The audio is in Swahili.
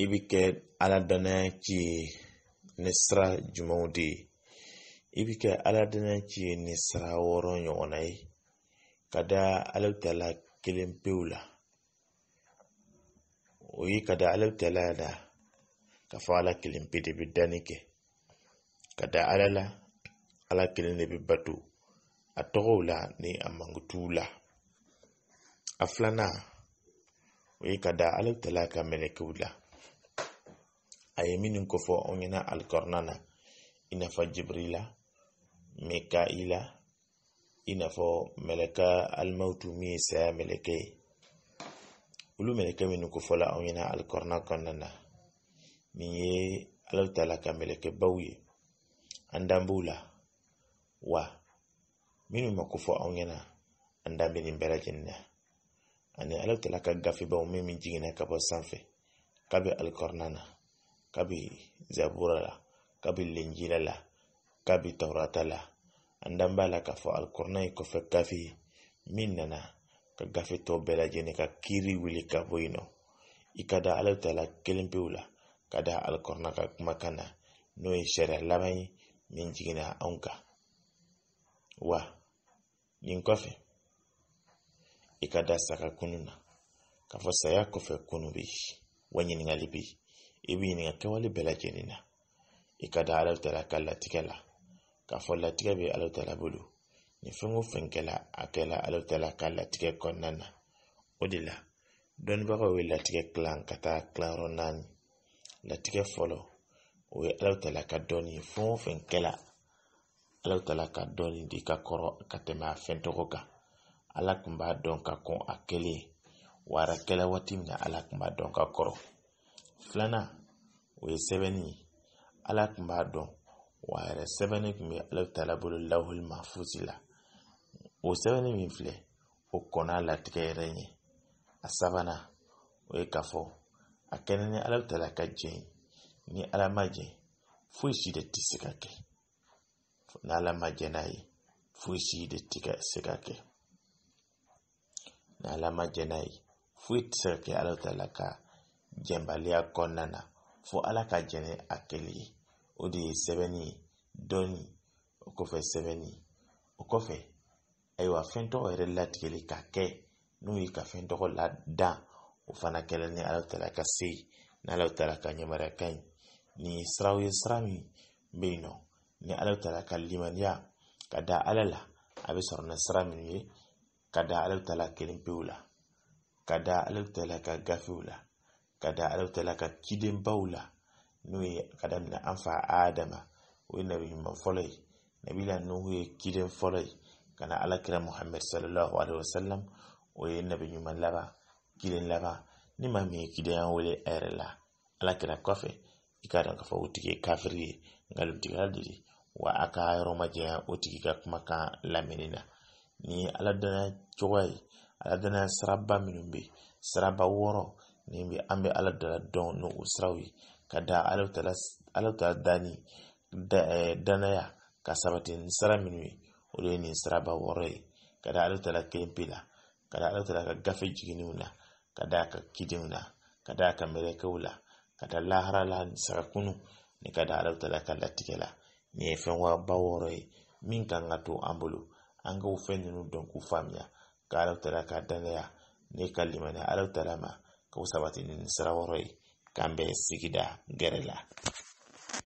i bi kɛ aladannaya ci ye ni sira jumanw de ye i bi kɛ aladannaya ci ye ni sira wɔɔrɔ ɲɔgɔnna ye ka da alahu taala kelen pewu la o ye ka da alahu taala la ka fɔ ala kelen pe de bi danni kɛ ka da ala la ala kelen de bi bato a tɔgɔw la ni a mankutuw la a filanan o ye ka da alahu taala ka mɛlɛkɛw la a ye minnu kofɔ aw ɲɛna i n'a fɔ mikaila i n'a fɔ mɛlɛka alimawutu min ye saya mɛlɛkɛ ye olu mɛlɛkɛ minnu kofɔla aw ɲɛna alikɔrɔna kɔnɔna na nin ye ala ta la ka mɛlɛkɛbaw ye an dan la wa minnu ma kofɔ aw ɲɛna an dan bɛ nin ani ala ta la ka gafebaw min jiginna ka bɔ sanfɛ kabi alikɔrɔna na kabi zabura la kabi linjila la kabi taurata la an dan b'a la k'a fɔ alikuranɛ kɔfɛ gafe min nana ka gafe tɔ bɛɛ lajɛlen ka kiiri wuli ka bɔ yen nɔ i ka da ala ta la kelen pewu la ka da alikuranɛ ka kumakan na n'o ye sariya laban ye min jiginna anw kan wa nin kɔfɛ i ka da saga kunu na k'a fɔ saya kɔfɛ kunu bɛ yen wa ɲininkali bɛ yen i bɛ ɲininka kɛwale bɛɛ lajɛlen na i ala tala ka latigɛ la k'a fɔ latigɛ ala utara bulu ni fengu o fɛn kɛla a kɛla ala tala ka latigɛ kɔnɔna na o de la dɔnnibagaw ye latigɛ kilan ka taa kilayɔrɔ folo we ala utara ka dɔnni ye fɛn o ala utara ka di kakoro katema kɔrɔ ka tɛmɛ a fɛn tɔgɔ kan ala tun b'a dɔn ka waarakɛla waati min na ala tun b'a dɔn ka kɔrɔ filanan o ye sɛbɛnni ye ala tun b'a dɔn wa yɛrɛ sɛbɛnni tun bɛ ala bɛ taa bolo lahuli mafusi la o sɛbɛnni min filɛ o kɔn'a latigɛ yɛrɛ ɲɛ a sabanan o ye k'a fɔ a kɛnɛ ni ala bɛ taa ka jɛn ni ala ma jɛn foyi si de tɛ se ka kɛ n'ala ma jɛn n'a ye foyi si de tɛ se ka kɛ n'ala ma jɛn n'a ye foyi tɛ se ka kɛ ala tala ka jɛnbaliya kɔnɔna na fo ala ka jɛnɛ a kelen ye o de ye sɛbɛnni dɔɔni o kɔfɛ sɛbɛnni o kɔfɛ ayiwa fɛn tɔgɔ yɛrɛ latigɛli ka kɛ n'o ye ka fɛn tɔgɔ ladan o fana kɛra ni ala tala ka se ye n'ala tala ka yamaruya ka ɲi nin ye siraw ye sira min bɛ yen nɔ ni ala tala ka limaniya ka da ala la a bɛ sɔrɔ na sira minnu ye ka da ala tala kelen pewu la ka daa tala ka gafew la ka daa tala ka kidinbaw la ni o ka dabi ni anfaai aadama o yɛ nabiyuma fɔlɔ ye nabila nuhu yɛ kidin fɔlɔ ye kana alakira muhammad sallallahu alaihi wasallam o yɛ nabiyuma laba kidin laba ni maa min ye kidenya wele a yɛrɛ la alakira kɔfɛ i k'a dɔn k'a fɔ o tigi ye kafiri ye nkalontigɛla de ye wa a ka yɔrɔ ma o tigi ka kumakan lamɛnni na ni ye ala dɔnniya cogoya ye ala dana sira minnu bɛ sira ba wɔɔrɔ nin an bɛ ala dala dɔn ni o siraw ye ka da ala ta dani danaya ka sabati nin sira minnu ye olu ye nin sira ba ye ka da ala ta kelen la ka da ala ta ka gafe jiginniw na ka da ka kidenw na ka da ka mɛlɛkɛw la ka da lahara la sagakunu ni ka da ala ta ka latigɛ la nin ye fɛn wa ba wɔɔrɔ ye min kan ka to an bolo an k'o fɛn ninnu dɔn k'u faamuya ka ala ka danaya ne ka limaniya ala taala ma ka u sabati ni sira wɔɔrɔ ye k'an bɛ sigida gɛrɛ la